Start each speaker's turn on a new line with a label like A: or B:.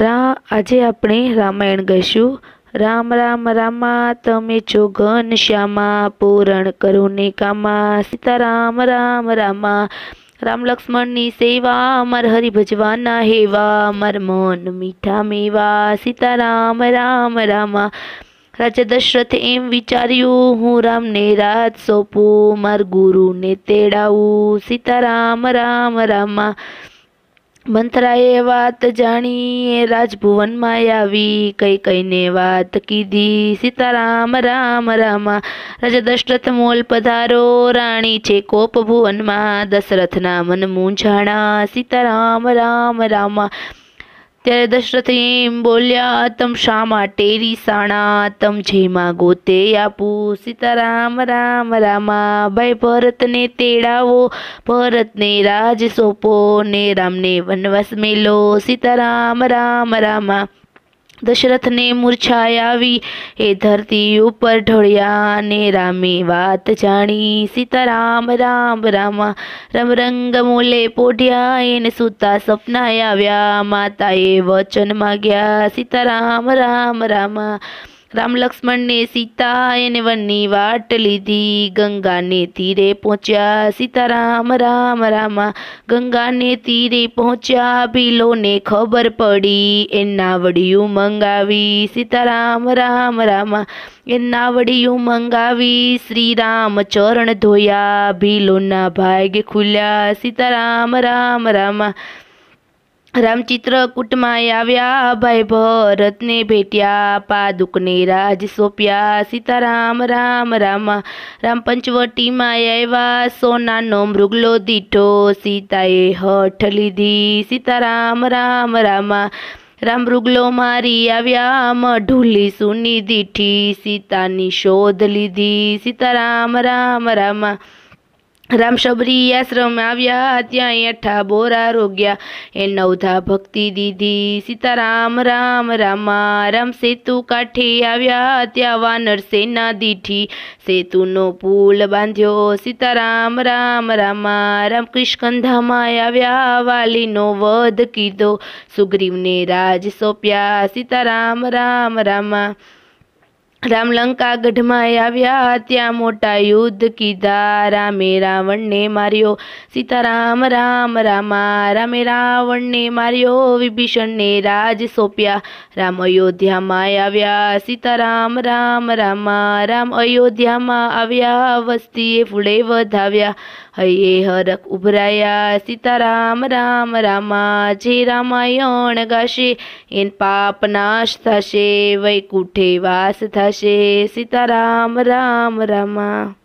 A: રા આજે આપણે રામાયણ ગઈશું રામ રામ રામા તમે છો ઘન શ્યામા પૂરણ કરો ને કામા સીતારામ રામ રામા રામ લક્ષ્મણની સેવા અમર હરિ ભજવાના હેવા અમર મન મીઠા મેવા સીતારામ રામ રામા રાજા દશરથ એમ વિચાર્યું હું રામને રાત સોંપું માર ગુરુને તેડાવું સીતારામ રામ રામા મંત્રાએ વાત જાણી રાજભુવનમાં આવી કઈ કઈને વાત કીધી સીતારામ રામ રામા રાજા દશરથ મોલ પધારો રાણી છે કોપ ભુવનમાં દશરથના મન મૂંઝાણા સીતારામ રામ રામા ત્યારે દશરથ એમ બોલ્યા તમ શા માટે રીસાણા તમ જેમાં ગોતે આપું સીતારામ રામ રામા ભાઈ ભરતને તેડાવો ભરતને રાજ સોંપો ને રામને વનવાસ મેલો સીતારામ રામ રામા દશરથને મૂર્છાય આવી એ ધરતી ઉપર ઢોળ્યા ને રામે વાત જાણી સીતારામ રામ રામ રામા રંગ મોલે પોઢ્યા એને સૂતા સપનાય આવ્યા માતાએ વચન માગ્યા સીતારામ રામ રામા રામ લક્ષ્મણને સીતા એને વનની વાટ લીધી ગંગાને તીરે પહોંચ્યા સીતારામ રામ રામા ગંગાને તીરે પહોંચ્યા ભીલોને ખબર પડી એના વડિયું મંગાવી સીતારામ રામ રામા એના વડિયું મંગાવી શ્રી રામ ચરણ ધોયા ભીલોના ભાગ્ય ખુલ્યા સીતારામ રામ રામા રામચિત્રકૂટમાં આવ્યા ભાઈ ભરતને ભેટ્યા પાદુકને રાજ સોંપ્યા સીતારામ રામ રામા રામ પંચવટીમાં આવ્યા સોનાનો મૃગલો દીઠો સીતાએ હઠ લીધી સીતારામ રામ રામા રામ મૃગલો મારી આવ્યા મઢુલી સુની દીઠી સીતાની શોધ લીધી સીતારામ રામ રામા રામશબરી આશ્રમ આવ્યા ત્યાં એઠા બોરા રોગ્યા એ નવધા ભક્તિ દીધી સીતારામ રામ રામા રામ સેતુ કાંઠે આવ્યા ત્યાં વાનર સેના દીઠી સેતુનો પુલ બાંધ્યો સીતારામ રામ રામા રામ કૃષ્ણધામાએ આવ્યા વાલીનો વધ કીધો સુગ્રીવને રાજ સોંપ્યા સીતારામ રામ રામા રામલંકા ગઢમાં આવ્યા ત્યાં મોટા યુદ્ધ કીધા રામે રાવણને માર્યો સીતારામ રામ રામા રામે રાવણને માર્યો વિભીષણને રાજ સોંપ્યા રામ અયોધ્યામાં આવ્યા સીતારામ રામ રામા રામ અયોધ્યામાં આવ્યા વસ્તીએ ફૂલે વધાવ્યા હૈયે હરખ ઉભરાયા સીતારામ રામ રામા જે રામાયણ ગાશે એન પાપ નાશ થશે વૈકુંઠે વાસ થશે शे सीताराम राम रमा